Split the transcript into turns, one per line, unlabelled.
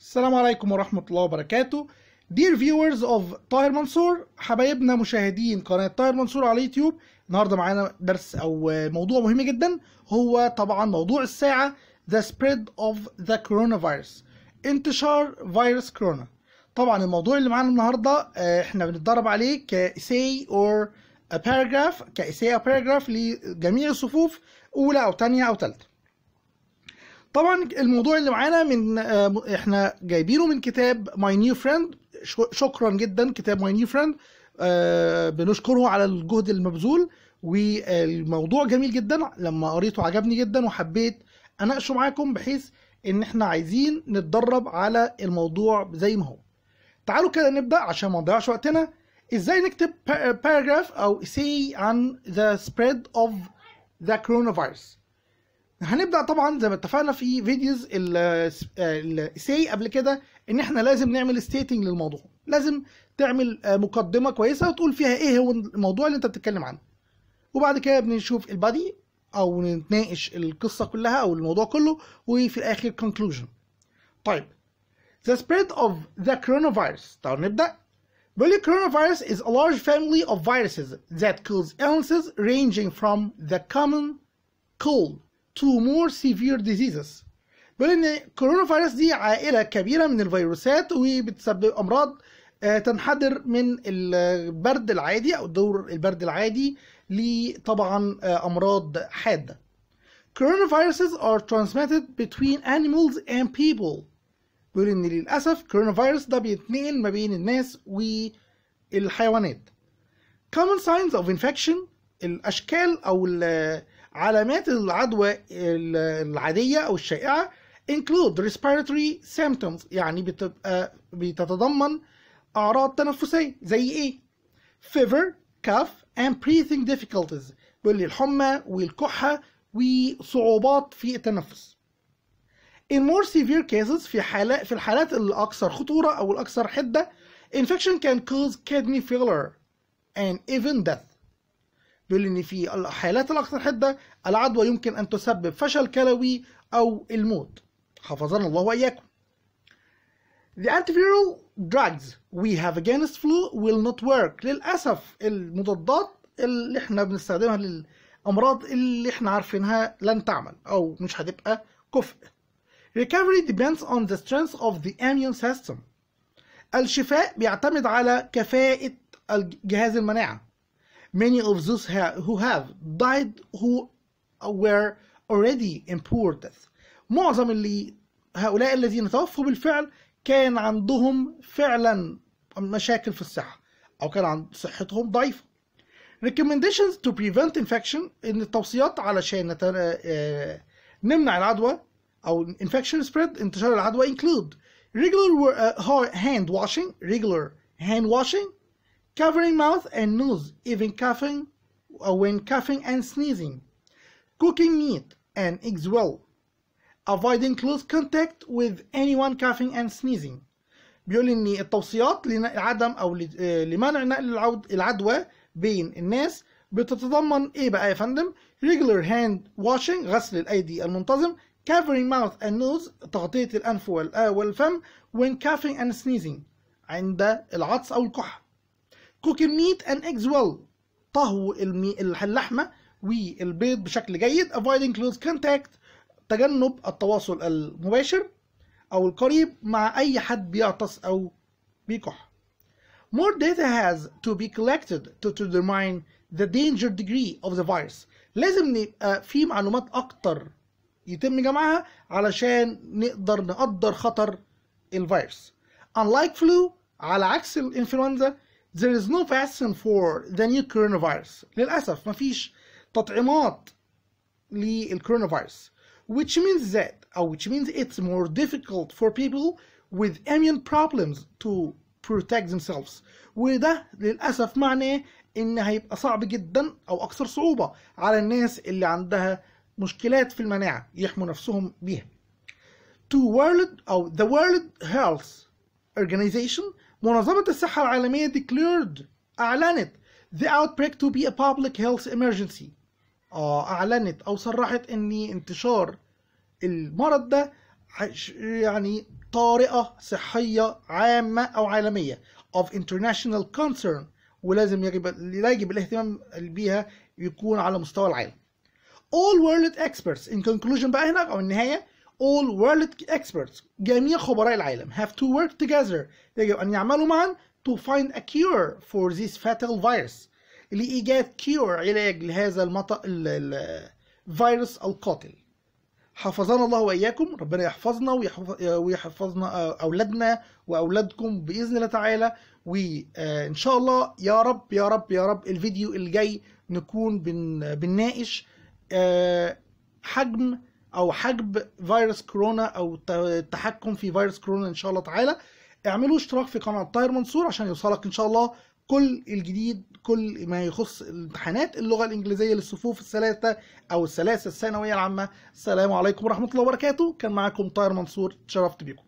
السلام عليكم ورحمة الله وبركاته Dear viewers of طاهر منصور حبايبنا مشاهدين قناة طاهر منصور على اليوتيوب النهاردة معانا درس أو موضوع مهم جدا هو طبعا موضوع الساعة The spread of the coronavirus انتشار فيروس كورونا طبعا الموضوع اللي معانا النهاردة آه، احنا بنتدرب عليه كإساي or a paragraph كإساي أو paragraph لجميع الصفوف أولى أو تانية أو تالتة طبعا الموضوع اللي معانا من آه، احنا جايبينه من كتاب ماي نيو فريند شكرا جدا كتاب ماي نيو فريند بنشكره على الجهد المبذول والموضوع جميل جدا لما قريته عجبني جدا وحبيت اناقشه معاكم بحيث ان احنا عايزين نتدرب على الموضوع زي ما هو تعالوا كده نبدا عشان ما نضيعش وقتنا ازاي نكتب باراجراف او سي عن the spread of the coronavirus هنبدا طبعا زي ما اتفقنا في فيديوز السي قبل كده ان احنا لازم نعمل ستيتنج للموضوع لازم تعمل آه، مقدمه كويسه وتقول فيها ايه هو الموضوع اللي انت بتتكلم عنه وبعد كده بنشوف البادي او نتناقش القصه كلها او الموضوع كله وفي الاخر conclusion طيب the spread of the coronavirus تعالوا نبدا Really, coronavirus is a large family of viruses that cause illnesses ranging from the common cold to more severe diseases بيقول ان كورونا فيروس دي عائله كبيره من الفيروسات وبتسبب امراض آه، تنحدر من البرد العادي او دور البرد العادي لطبعا آه، امراض حاده كورونا فيروسز ار ترانسميتد بتوين انيمالز اند بيبل بيقول ان للاسف كورونا فيروس ده بيتنقل ما بين الناس والحيوانات common signs of infection الاشكال او الـ علامات العدوى العادية أو الشائعة include respiratory symptoms يعني بتبقى بتتضمن أعراض تنفسية زي إيه؟ fever, cough and breathing difficulties بيقول لي الحمى والكحة وصعوبات في التنفس. In more severe cases في حالة في الحالات الأكثر خطورة أو الأكثر حدة infection can cause kidney failure and even death. بيقول ان في الحالات الاكثر حده العدوى يمكن ان تسبب فشل كلوي او الموت حفظنا الله واياكم The antiviral drugs we have against flu will not work للاسف المضادات اللي احنا بنستخدمها للامراض اللي احنا عارفينها لن تعمل او مش هتبقى كفء Recovery depends on the strength of the immune system الشفاء بيعتمد على كفاءة جهاز المناعة Many of those who have died who were already in poor death معظم اللي هؤلاء الذين توفوا بالفعل كان عندهم فعلا مشاكل في الصحة أو كان عند صحتهم ضعيفة recommendations to prevent infection ان التوصيات علشان نمنع العدوى او infection spread انتشار العدوى include regular hand washing regular hand washing covering mouth and nose even coughing uh, when coughing and sneezing, cooking meat and eggs well, avoiding close contact with anyone coughing and sneezing بيقول لي ان التوصيات لعدم او لمنع نقل العدوى بين الناس بتتضمن ايه بقى يا فندم regular hand washing غسل الايدي المنتظم covering mouth and nose تغطية الانف والفم when coughing and sneezing عند العطس او الكحة cooking meat and eggs well طهو اللحمة والبيض بشكل جيد avoiding close contact تجنب التواصل المباشر أو القريب مع أي حد بيعطس أو بيكح More data has to be collected to determine the danger degree of the virus لازم يبقى في معلومات أكتر يتم جمعها علشان نقدر نقدر خطر الفيروس unlike flu على عكس الانفلونزا there is no vaccine for the new coronavirus للأسف ما فيش تطعيمات للكورونا فيروس which means that أو which means it's more difficult for people with immune problems to protect themselves وده للأسف معناه إن هيبقى صعب جدا أو أكثر صعوبة على الناس اللي عندها مشكلات في المناعة يحموا نفسهم بيها to world أو the World Health Organization منظمة الصحة العالمية declared أعلنت the outbreak to be a public health emergency آه، أعلنت أو صرحت أن انتشار المرض ده يعني طارئة صحية عامة أو عالمية of international concern ولازم يجب يجب الاهتمام بيها يكون على مستوى العالم. All world experts in conclusion بقى هنا أو النهاية all world experts جميع خبراء العالم have to work together يجب أن يعملوا معا to find a cure for this fatal virus لإيجاد cure علاج لهذا المط... الفيروس القاتل حفظنا الله وإياكم ربنا يحفظنا ويحفظنا أولادنا وأولادكم بإذن الله تعالى وإن آه، شاء الله يا رب يا رب يا رب الفيديو الجاي نكون بنناقش آه، حجم او حجب فيروس كورونا او التحكم في فيروس كورونا ان شاء الله تعالى اعملوا اشتراك في قناه طاير منصور عشان يوصلك ان شاء الله كل الجديد كل ما يخص الامتحانات اللغه الانجليزيه للصفوف الثلاثه او الثلاثه الثانويه العامه السلام عليكم ورحمه الله وبركاته كان معاكم طاير منصور تشرفت بيكم